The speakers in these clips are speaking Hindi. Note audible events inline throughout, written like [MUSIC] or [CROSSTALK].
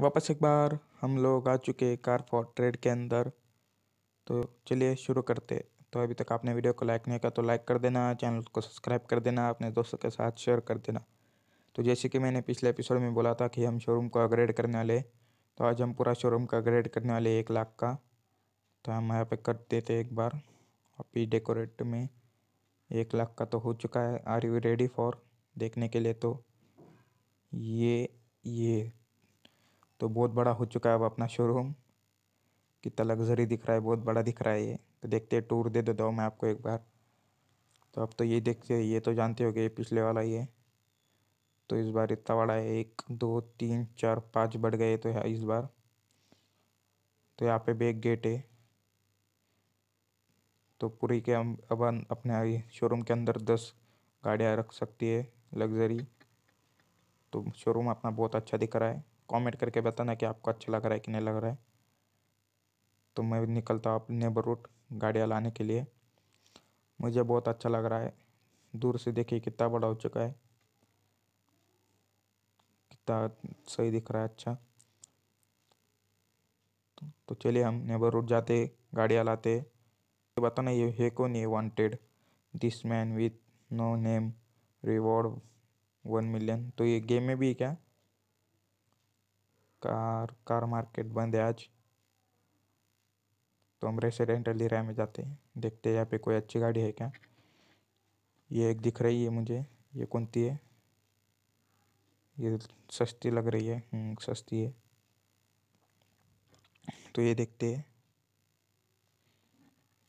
वापस एक बार हम लोग आ चुके हैं कार फॉर ट्रेड के अंदर तो चलिए शुरू करते तो अभी तक आपने वीडियो को लाइक नहीं किया तो लाइक कर देना चैनल को सब्सक्राइब कर देना अपने दोस्तों के साथ शेयर कर देना तो जैसे कि मैंने पिछले एपिसोड में बोला था कि हम शोरूम को अपग्रेड करने वाले तो आज हम पूरा शोरूम का अपग्रेड करने वाले एक लाख का तो हम यहाँ पर कर देते एक बार अभी डेकोरेट में एक लाख का तो हो चुका है आर यू रेडी फॉर देखने के लिए तो ये ये तो बहुत बड़ा हो चुका है अब अपना शोरूम कितना लग्जरी दिख रहा है बहुत बड़ा दिख रहा है ये तो देखते हैं टूर दे देता हूँ मैं आपको एक बार तो आप तो ये देखते ये तो जानते हो ये पिछले वाला ये तो इस बार इतना बड़ा है एक दो तीन चार पाँच बढ़ गए तो है इस बार तो यहाँ पे बैक गेट है तो पूरी के हम अब अपने शोरूम के अंदर दस गाड़ियाँ रख सकती है लग्जरी तो शोरूम अपना बहुत अच्छा दिख रहा है कमेंट करके बताना कि आपको अच्छा लग रहा है कि नहीं लग रहा है तो मैं निकलता हूँ अपने रूट गाड़ियाँ लाने के लिए मुझे बहुत अच्छा लग रहा है दूर से देखिए कितना बड़ा हो चुका है कितना सही दिख रहा है अच्छा तो, चलिए हम नेबर रोड जाते गाड़ियाँ लाते बताना ये है कौन ये wanted this man with no name reward one million तो ये गेम में भी क्या कार कार मार्केट बंद है आज तो हम रेसर रेंटल एरिया में जाते हैं देखते हैं यहाँ पे कोई अच्छी गाड़ी है क्या ये एक दिख रही है मुझे ये कौन सी है ये सस्ती लग रही है हम्म, सस्ती है तो ये देखते हैं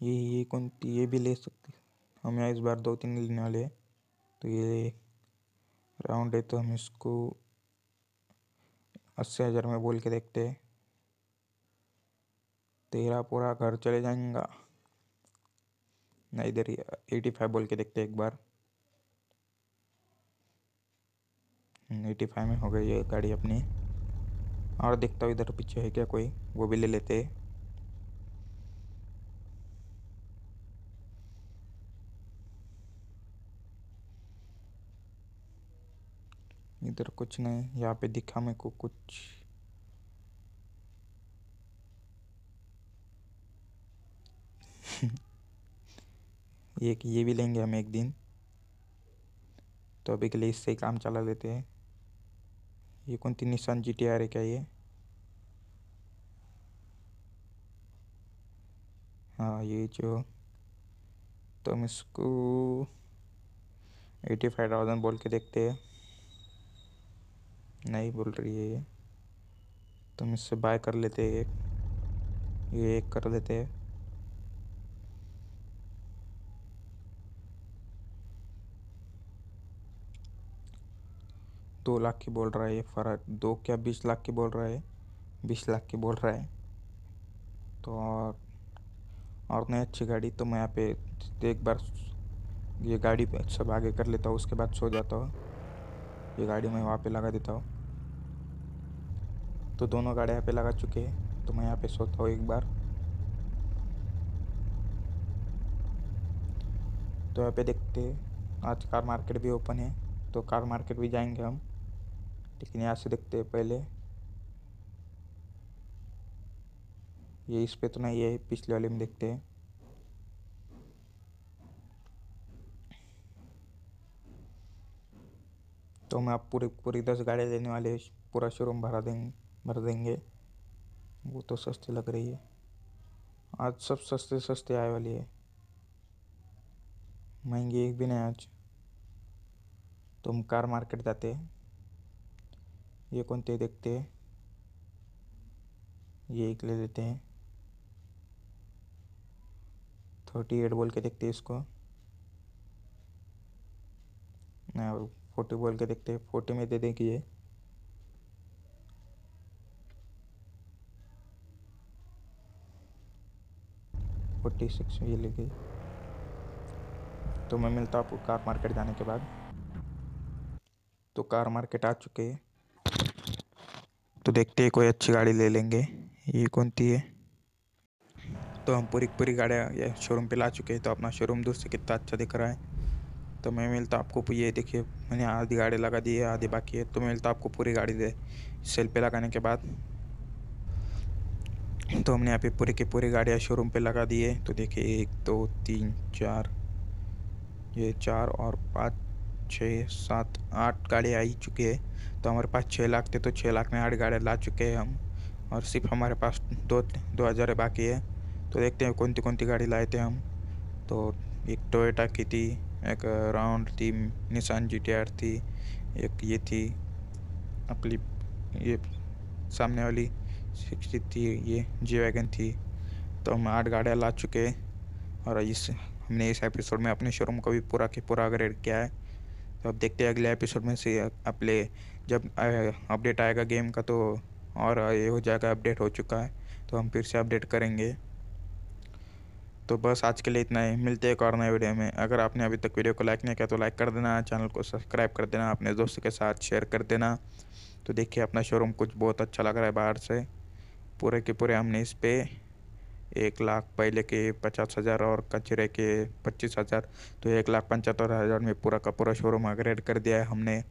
ये ये कौन ये भी ले सकते हम यहाँ इस बार दो तीन लेने वाले हैं तो ये राउंड है तो हम इसको अस्सी हज़ार में बोल के देखते तेरा पूरा घर चले जाएगा नहीं इधर एटी फाइव बोल के देखते एक बार एटी हम्म, फाइव में हो गई है गाड़ी अपनी और देखता हूँ इधर पीछे है क्या कोई वो भी ले लेते इधर कुछ नहीं यहाँ पे दिखा मेरे को कुछ [LAUGHS] एक ये भी लेंगे हम एक दिन तो अभी के लिए इससे ही काम चला लेते हैं ये कौन सी निशान जी टी आर है क्या ये हाँ ये जो तो हम इसको एटी फाइव थाउजेंड बोल के देखते हैं नहीं बोल रही है ये तुम इससे बाय कर लेते एक ये एक कर लेते हैं दो लाख की बोल रहा है ये फ़र्क दो क्या बीस लाख की बोल रहा है बीस लाख की बोल रहा है तो और और नहीं अच्छी गाड़ी तो मैं यहाँ पे एक बार ये गाड़ी सब आगे कर लेता हूँ उसके बाद सो जाता हूँ ये गाड़ी मैं वहाँ पे लगा देता हूँ तो दोनों गाड़ी यहाँ पे लगा चुके हैं तो मैं यहाँ पे सोता हूँ एक बार तो यहाँ पे देखते हैं आज कार मार्केट भी ओपन है तो कार मार्केट भी जाएंगे हम लेकिन यहाँ से देखते हैं पहले ये इस पे तो नहीं है पिछले वाले में देखते हैं तो मैं आप पूरी पूरी दस गाड़ियाँ लेने वाले पूरा शोरूम भरा देंगे भर देंगे वो तो सस्ती लग रही है आज सब सस्ते सस्ते आए वाली है महंगी एक भी नहीं आज तो हम कार मार्केट जाते हैं ये कौन ते देखते हैं ये एक ले लेते हैं थर्टी एट बोल के देखते हैं इसको और फोटो बोल के देखते हैं फोटो में दे दें कि ये फोर्टी सिक्स ये ले गई तो मैं मिलता हूँ आपको कार मार्केट जाने के बाद तो कार मार्केट आ चुके हैं तो देखते हैं कोई अच्छी गाड़ी ले लेंगे ये कौन थी है तो हम पूरी पूरी गाड़ियाँ शोरूम पे ला चुके हैं तो अपना शोरूम दूर से कितना अच्छा दिख रहा है तो मैं मिलता आपको ये देखिए मैंने आधी गाड़ी लगा दी है आधी बाकी है तो मैं मिलता आपको पूरी गाड़ी दे सेल पे लगाने के बाद तो हमने यहाँ पे पूरी की पूरी गाड़ियाँ शोरूम पे लगा दी है तो देखिए एक दो तीन चार ये चार और पाँच छः सात आठ गाड़ियाँ ही चुकी है तो हमारे पास छः लाख थे तो छः लाख में आठ गाड़ियाँ ला चुके हैं हम और सिर्फ हमारे पास दो दो हज़ार बाकी है तो देखते हैं कौन सी कौन सी गाड़ी लाए थे हम तो एक टोयोटा की थी एक राउंड थी निशान जी टी आर थी एक ये थी अपनी ये सामने वाली सिक्सटी थी ये जी वैगन थी तो हम आठ गाड़ियाँ ला चुके और इस हमने इस एपिसोड में अपने शोरूम को भी पूरा के पूरा अपग्रेड किया है तो अब देखते हैं अगले एपिसोड में से अपने जब अपडेट आएगा गेम का तो और ये हो जाएगा अपडेट हो चुका है तो हम फिर से अपडेट करेंगे तो बस आज के लिए इतना ही मिलते हैं एक और नए वीडियो में अगर आपने अभी तक वीडियो को लाइक नहीं किया तो लाइक कर देना चैनल को सब्सक्राइब कर देना अपने दोस्तों के साथ शेयर कर देना तो देखिए अपना शोरूम कुछ बहुत अच्छा लग रहा है बाहर से पूरे के पूरे हमने इस पर एक लाख पहले के पचास हज़ार और कचरे के पच्चीस हज़ार तो एक लाख पचहत्तर हज़ार में पूरा का पूरा शोरूम अपग्रेड कर दिया है हमने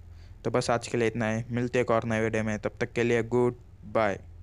तो बस आज के लिए इतना ही मिलते एक और नए वीडियो में तब तक के लिए गुड बाय